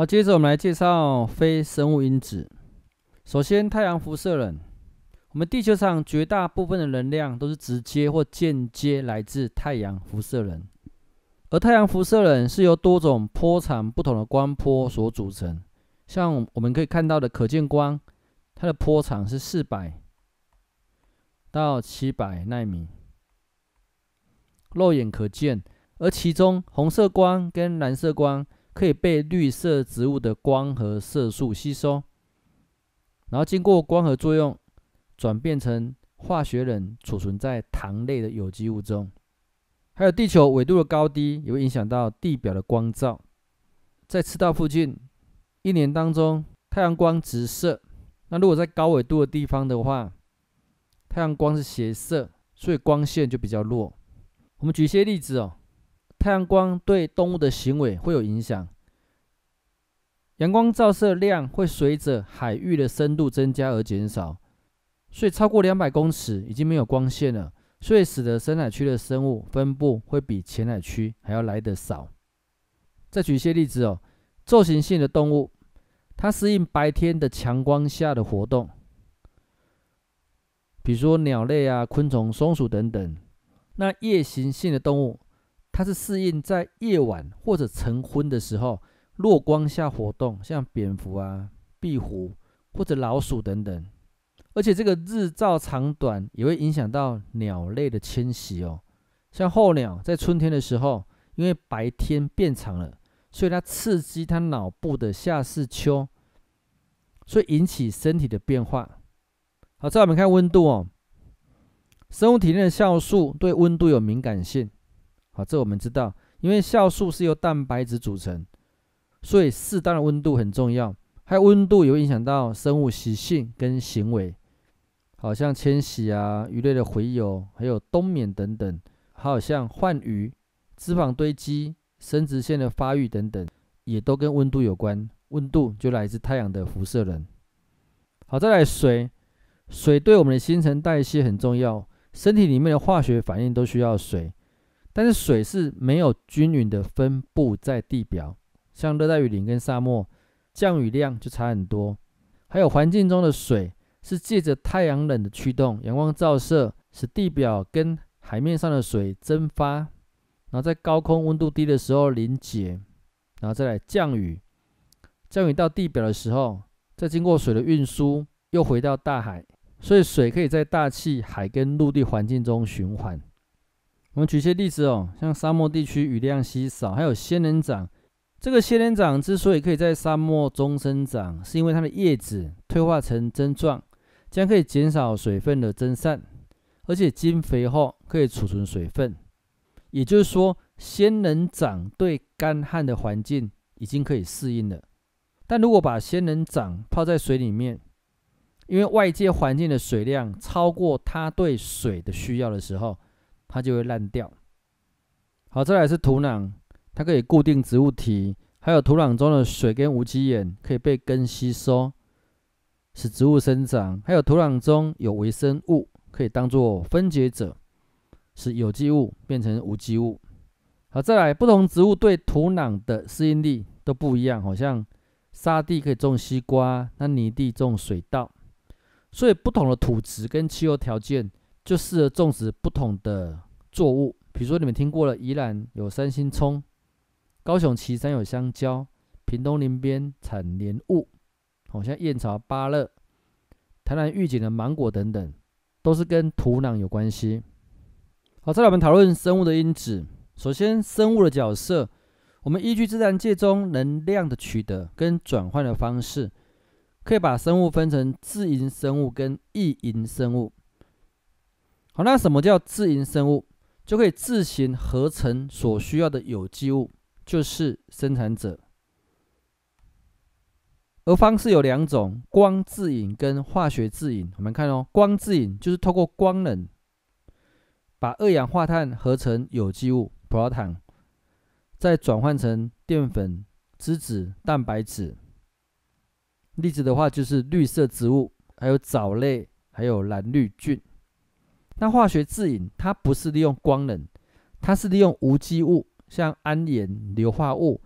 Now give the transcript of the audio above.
好，接着我们来介绍非生物因子。首先，太阳辐射能，我们地球上绝大部分的能量都是直接或间接来自太阳辐射能，而太阳辐射能是由多种波长不同的光波所组成。像我们可以看到的可见光，它的波长是400到700纳米，肉眼可见。而其中红色光跟蓝色光。可以被绿色植物的光合色素吸收，然后经过光合作用，转变成化学冷，储存在糖类的有机物中。还有地球纬度的高低，也会影响到地表的光照。在赤道附近，一年当中太阳光直射；那如果在高纬度的地方的话，太阳光是斜射，所以光线就比较弱。我们举一些例子哦。太阳光对动物的行为会有影响，阳光照射量会随着海域的深度增加而减少，所以超过两百公尺已经没有光线了，所以使得深海区的生物分布会比浅海区还要来得少。再举一些例子哦，昼行性的动物，它适应白天的强光下的活动，比如说鸟类啊、昆虫、松鼠等等。那夜行性的动物，它是适应在夜晚或者晨昏的时候弱光下活动，像蝙蝠啊、壁虎或者老鼠等等。而且这个日照长短也会影响到鸟类的迁徙哦，像候鸟在春天的时候，因为白天变长了，所以它刺激它脑部的下视丘，所以引起身体的变化。好，再我们看温度哦，生物体内的酵素对温度有敏感性。好，这我们知道，因为酵素是由蛋白质组成，所以适当的温度很重要。还有温度有影响到生物习性跟行为，好像迁徙啊、鱼类的洄游，还有冬眠等等。还有像换鱼、脂肪堆积、生殖腺的发育等等，也都跟温度有关。温度就来自太阳的辐射能。好，再来水，水对我们的新陈代谢很重要，身体里面的化学反应都需要水。但是水是没有均匀的分布在地表，像热带雨林跟沙漠，降雨量就差很多。还有环境中的水是借着太阳冷的驱动，阳光照射使地表跟海面上的水蒸发，然后在高空温度低的时候凝结，然后再来降雨。降雨到地表的时候，再经过水的运输，又回到大海，所以水可以在大气、海跟陆地环境中循环。我们举些例子哦，像沙漠地区雨量稀少，还有仙人掌。这个仙人掌之所以可以在沙漠中生长，是因为它的叶子退化成针状，这样可以减少水分的蒸散，而且经肥后可以储存水分。也就是说，仙人掌对干旱的环境已经可以适应了。但如果把仙人掌泡在水里面，因为外界环境的水量超过它对水的需要的时候，它就会烂掉。好，再来是土壤，它可以固定植物体，还有土壤中的水跟无机盐可以被根吸收，使植物生长。还有土壤中有微生物，可以当做分解者，使有机物变成无机物。好，再来，不同植物对土壤的适应力都不一样，好像沙地可以种西瓜，那泥地种水稻，所以不同的土质跟气候条件。就适合种植不同的作物，比如说你们听过了，宜兰有三星葱，高雄旗山有香蕉，屏东林边产莲雾，好像燕巢芭乐，台南玉景的芒果等等，都是跟土壤有关系。好，再来我们讨论生物的因子。首先，生物的角色，我们依据自然界中能量的取得跟转换的方式，可以把生物分成自营生物跟异营生物。那什么叫自营生物？就可以自行合成所需要的有机物，就是生产者。而方式有两种：光自营跟化学自营。我们看哦，光自营就是透过光能，把二氧化碳合成有机物葡萄糖，再转换成淀粉、脂质、蛋白质。例子的话，就是绿色植物，还有藻类，还有蓝绿菌。那化学制饮，它不是利用光能，它是利用无机物，像铵盐、硫化物。